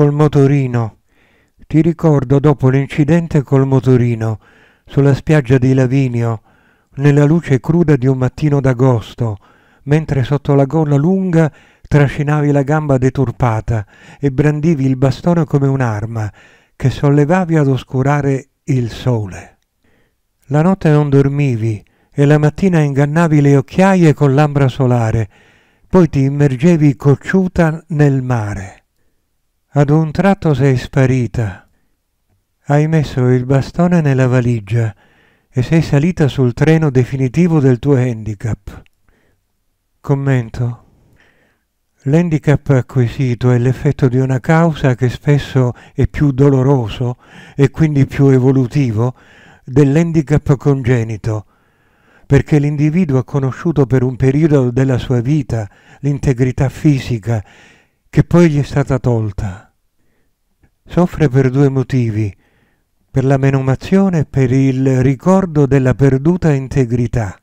col motorino. Ti ricordo dopo l'incidente col motorino, sulla spiaggia di Lavinio, nella luce cruda di un mattino d'agosto, mentre sotto la gola lunga trascinavi la gamba deturpata e brandivi il bastone come un'arma che sollevavi ad oscurare il sole. La notte non dormivi e la mattina ingannavi le occhiaie con l'ambra solare, poi ti immergevi cocciuta nel mare. Ad un tratto sei sparita. Hai messo il bastone nella valigia e sei salita sul treno definitivo del tuo handicap. Commento. L'handicap acquisito è l'effetto di una causa che spesso è più doloroso e quindi più evolutivo dell'handicap congenito, perché l'individuo ha conosciuto per un periodo della sua vita l'integrità fisica che poi gli è stata tolta soffre per due motivi, per la menomazione e per il ricordo della perduta integrità.